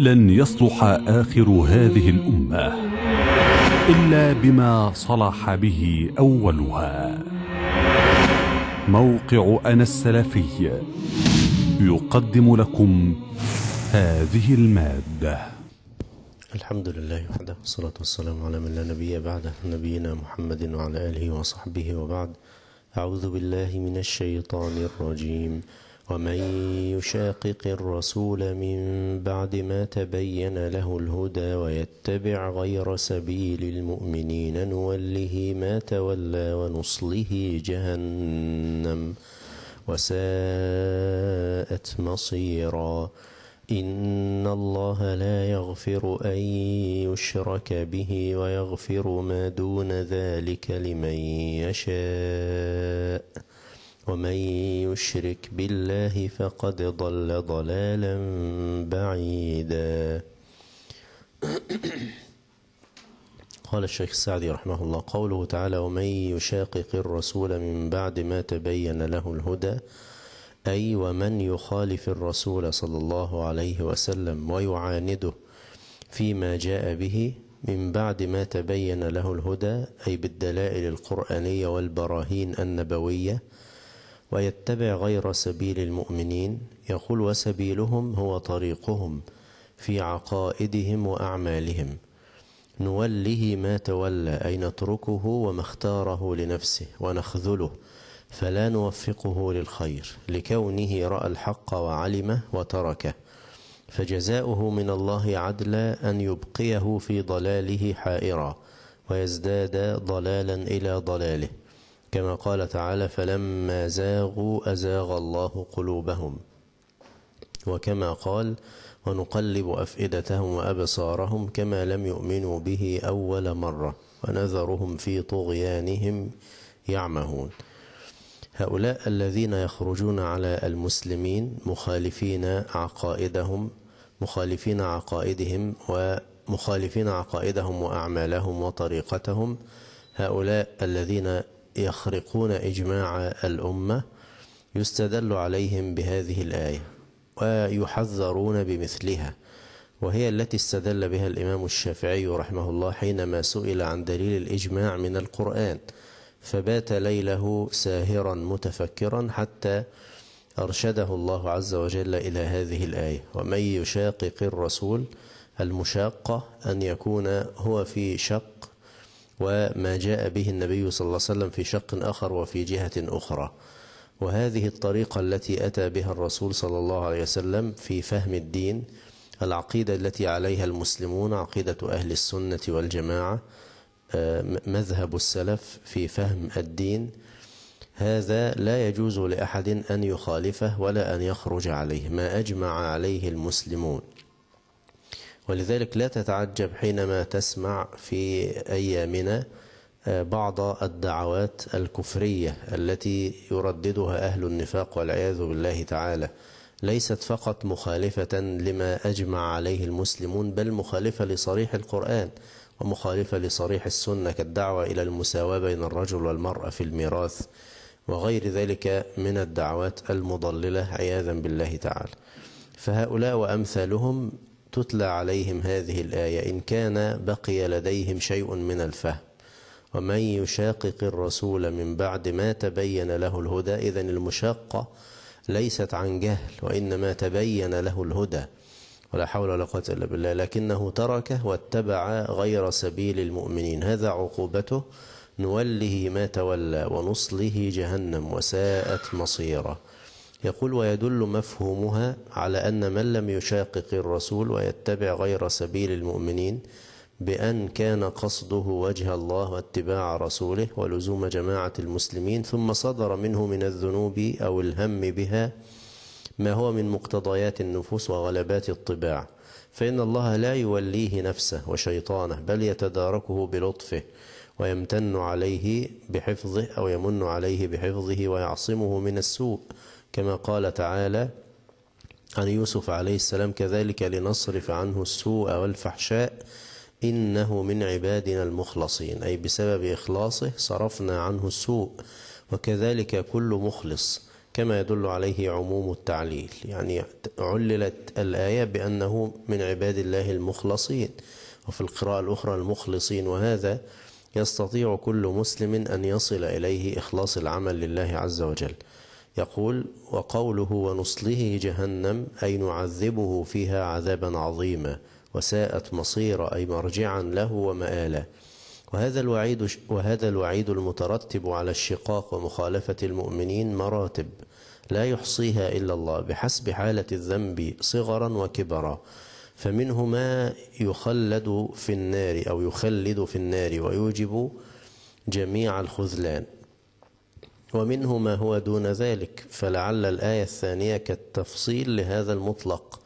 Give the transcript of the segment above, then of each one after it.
لن يصلح آخر هذه الأمة إلا بما صلح به أولها موقع أنا السلفي يقدم لكم هذه المادة الحمد لله وحده والصلاة والسلام على من لا نبي بعده نبينا محمد وعلى آله وصحبه وبعد أعوذ بالله من الشيطان الرجيم ومن يشاقق الرسول من بعد ما تبين له الهدى ويتبع غير سبيل المؤمنين نوله ما تولى ونصله جهنم وساءت مصيرا إن الله لا يغفر أن يشرك به ويغفر ما دون ذلك لمن يشاء ومن يشرك بالله فقد ضل ضلالا بعيدا قال الشيخ السعدي رحمه الله قوله تعالى ومن يشاقق الرسول من بعد ما تبين له الهدى أي ومن يخالف الرسول صلى الله عليه وسلم ويعانده فيما جاء به من بعد ما تبين له الهدى أي بالدلائل القرآنية والبراهين النبوية ويتبع غير سبيل المؤمنين يقول وسبيلهم هو طريقهم في عقائدهم وأعمالهم نوله ما تولى أي نتركه وما اختاره لنفسه ونخذله فلا نوفقه للخير لكونه رأى الحق وعلمه وتركه فجزاؤه من الله عدلا أن يبقيه في ضلاله حائرا ويزداد ضلالا إلى ضلاله كما قال تعالى فلما زاغوا أزاغ الله قلوبهم وكما قال ونقلب أفئدتهم وأبصارهم كما لم يؤمنوا به أول مرة ونذرهم في طغيانهم يعمهون هؤلاء الذين يخرجون على المسلمين مخالفين عقائدهم مخالفين عقائدهم ومخالفين عقائدهم وأعمالهم وطريقتهم هؤلاء الذين يخرقون إجماع الأمة يستدل عليهم بهذه الآية ويحذرون بمثلها وهي التي استدل بها الإمام الشافعي رحمه الله حينما سئل عن دليل الإجماع من القرآن فبات ليله ساهرا متفكرا حتى أرشده الله عز وجل إلى هذه الآية ومن يشاقق الرسول المشاقة أن يكون هو في شق وما جاء به النبي صلى الله عليه وسلم في شق آخر وفي جهة أخرى وهذه الطريقة التي أتى بها الرسول صلى الله عليه وسلم في فهم الدين العقيدة التي عليها المسلمون عقيدة أهل السنة والجماعة آه، مذهب السلف في فهم الدين هذا لا يجوز لأحد أن يخالفه ولا أن يخرج عليه ما أجمع عليه المسلمون ولذلك لا تتعجب حينما تسمع في أيامنا آه، بعض الدعوات الكفرية التي يرددها أهل النفاق والعياذ بالله تعالى ليست فقط مخالفة لما أجمع عليه المسلمون بل مخالفة لصريح القرآن ومخالفة لصريح السنة كالدعوة إلى المساواة بين الرجل والمرأة في الميراث وغير ذلك من الدعوات المضللة عياذا بالله تعالى فهؤلاء وأمثالهم تتلى عليهم هذه الآية إن كان بقي لديهم شيء من الفهم ومن يشاقق الرسول من بعد ما تبين له الهدى إذا المشاقة ليست عن جهل وإنما تبين له الهدى ولا حول ولا قوة إلا بالله لكنه تركه واتبع غير سبيل المؤمنين هذا عقوبته نوله ما تولى ونصله جهنم وساءت مصيره يقول ويدل مفهومها على أن من لم يشاقق الرسول ويتبع غير سبيل المؤمنين بأن كان قصده وجه الله واتباع رسوله ولزوم جماعة المسلمين ثم صدر منه من الذنوب أو الهم بها ما هو من مقتضيات النفوس وغلبات الطباع فإن الله لا يوليه نفسه وشيطانه بل يتداركه بلطفه ويمتن عليه بحفظه أو يمن عليه بحفظه ويعصمه من السوء كما قال تعالى عن يوسف عليه السلام كذلك لنصرف عنه السوء والفحشاء إنه من عبادنا المخلصين أي بسبب إخلاصه صرفنا عنه السوء وكذلك كل مخلص كما يدل عليه عموم التعليل يعني عللت الآية بأنه من عباد الله المخلصين وفي القراءة الأخرى المخلصين وهذا يستطيع كل مسلم أن يصل إليه إخلاص العمل لله عز وجل يقول وقوله ونصله جهنم أي نعذبه فيها عذابا عظيما وساءت مصيرا أي مرجعا له ومآله وهذا الوعيد وهذا الوعيد المترتب على الشقاق ومخالفة المؤمنين مراتب لا يحصيها إلا الله بحسب حالة الذنب صغرا وكبرا فمنه ما يخلد في النار أو يخلد في النار ويوجب جميع الخذلان ومنه ما هو دون ذلك فلعل الآية الثانية كالتفصيل لهذا المطلق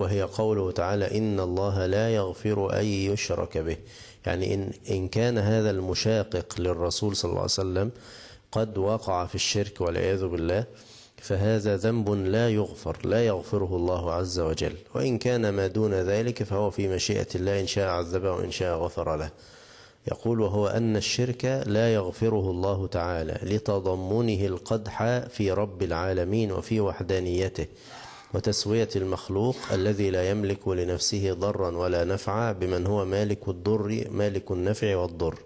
وهي قوله تعالى إن الله لا يغفر أن يشرك به يعني إن, إن كان هذا المشاقق للرسول صلى الله عليه وسلم قد وقع في الشرك والعياذ بالله فهذا ذنب لا يغفر لا يغفره الله عز وجل وإن كان ما دون ذلك فهو في مشيئة الله إن شاء عذبه وإن شاء غفر له يقول وهو أن الشرك لا يغفره الله تعالى لتضمنه القدح في رب العالمين وفي وحدانيته وتسوية المخلوق الذي لا يملك لنفسه ضرا ولا نفعا بمن هو مالك الضر مالك النفع والضر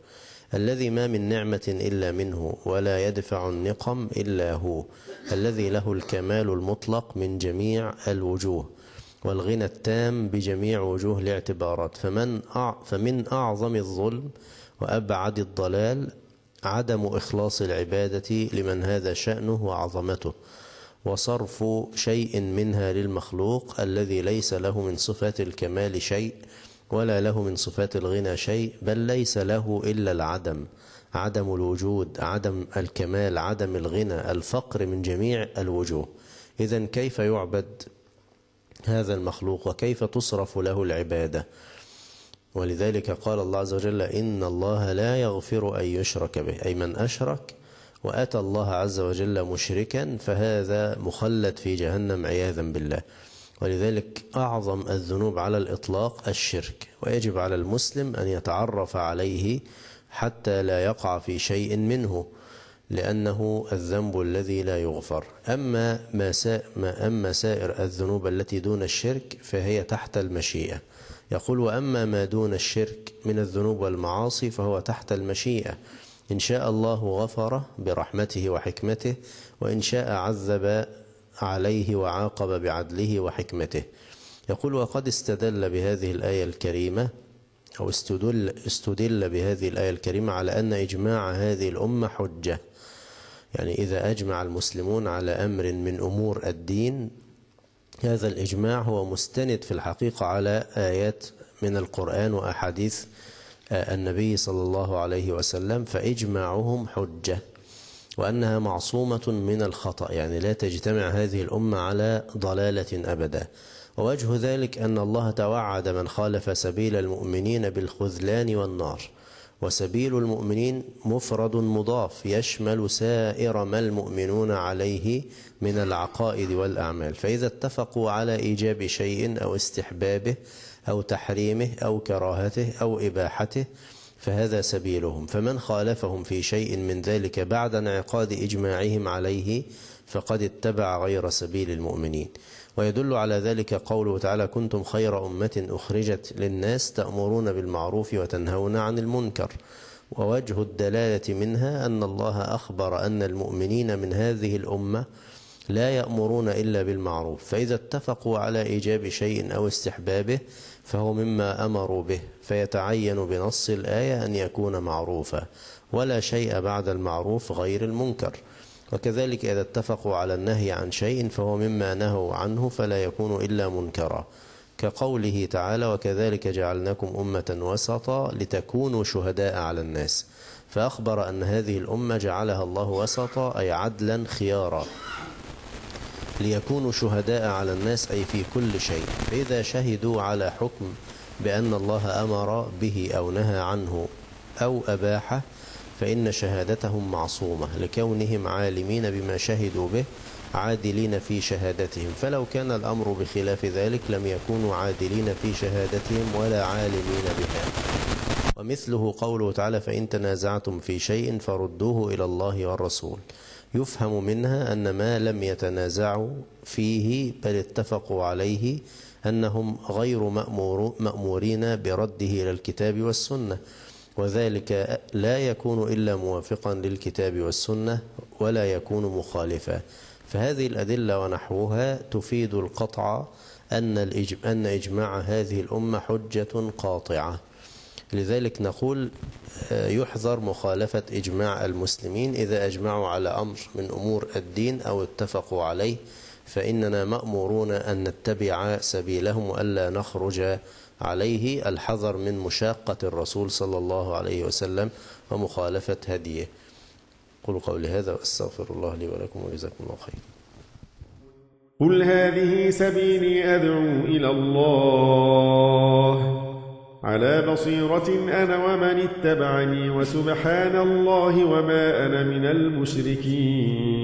الذي ما من نعمة إلا منه ولا يدفع النقم إلا هو الذي له الكمال المطلق من جميع الوجوه والغنى التام بجميع وجوه الاعتبارات فمن فمن أعظم الظلم وأبعد الضلال عدم إخلاص العبادة لمن هذا شأنه وعظمته وصرف شيء منها للمخلوق الذي ليس له من صفات الكمال شيء ولا له من صفات الغنى شيء بل ليس له إلا العدم عدم الوجود عدم الكمال عدم الغنى الفقر من جميع الوجوه إذا كيف يعبد هذا المخلوق وكيف تصرف له العبادة ولذلك قال الله عز وجل إن الله لا يغفر أن يشرك به أي من أشرك وأتى الله عز وجل مشركا فهذا مخلد في جهنم عياذا بالله ولذلك أعظم الذنوب على الإطلاق الشرك ويجب على المسلم أن يتعرف عليه حتى لا يقع في شيء منه لأنه الذنب الذي لا يغفر أما, ما ما أما سائر الذنوب التي دون الشرك فهي تحت المشيئة يقول وأما ما دون الشرك من الذنوب والمعاصي فهو تحت المشيئة إن شاء الله غفر برحمته وحكمته وإن شاء عذب عليه وعاقب بعدله وحكمته يقول وقد استدل بهذه الآية الكريمة أو استدل, استدل بهذه الآية الكريمة على أن إجماع هذه الأمة حجة يعني إذا أجمع المسلمون على أمر من أمور الدين هذا الإجماع هو مستند في الحقيقة على آيات من القرآن وأحاديث آه، النبي صلى الله عليه وسلم فإجماعهم حجة وأنها معصومة من الخطأ يعني لا تجتمع هذه الأمة على ضلالة أبدا ووجه ذلك أن الله توعد من خالف سبيل المؤمنين بالخذلان والنار وسبيل المؤمنين مفرد مضاف يشمل سائر ما المؤمنون عليه من العقائد والأعمال فإذا اتفقوا على إيجاب شيء أو استحبابه أو تحريمه أو كراهته أو إباحته فهذا سبيلهم فمن خالفهم في شيء من ذلك بعد انعقاد إجماعهم عليه فقد اتبع غير سبيل المؤمنين ويدل على ذلك قوله تعالى كنتم خير أمة أخرجت للناس تأمرون بالمعروف وتنهون عن المنكر ووجه الدلالة منها أن الله أخبر أن المؤمنين من هذه الأمة لا يأمرون إلا بالمعروف فإذا اتفقوا على إيجاب شيء أو استحبابه فهو مما أمروا به فيتعين بنص الآية أن يكون معروفا ولا شيء بعد المعروف غير المنكر وكذلك إذا اتفقوا على النهي عن شيء فهو مما نهوا عنه فلا يكون إلا منكرا كقوله تعالى وكذلك جعلناكم أمة وسطا لتكونوا شهداء على الناس فأخبر أن هذه الأمة جعلها الله وسطا أي عدلا خيارا ليكونوا شهداء على الناس أي في كل شيء إذا شهدوا على حكم بأن الله أمر به أو نهى عنه أو أباحه فإن شهادتهم معصومة لكونهم عالمين بما شهدوا به عادلين في شهادتهم فلو كان الأمر بخلاف ذلك لم يكونوا عادلين في شهادتهم ولا عالمين بها ومثله قوله تعالى فإن تنازعتم في شيء فردوه إلى الله والرسول يفهم منها أن ما لم يتنازعوا فيه بل اتفقوا عليه أنهم غير مأمور مأمورين برده إلى الكتاب والسنة وذلك لا يكون إلا موافقا للكتاب والسنة ولا يكون مخالفا فهذه الأدلة ونحوها تفيد القطع أن أن إجماع هذه الأمة حجة قاطعة لذلك نقول آه، يحذر مخالفة إجماع المسلمين إذا أجمعوا على أمر من أمور الدين أو اتفقوا عليه فإننا مأمورون أن نتبع سبيلهم وألا نخرج عليه الحذر من مشاقة الرسول صلى الله عليه وسلم ومخالفة هديه قل قولي هذا وأستغفر الله لي ولكم وجزاكم الله خير قل هذه سبيلي أدعو إلى الله على بصيرة أنا ومن اتبعني وسبحان الله وما أنا من المشركين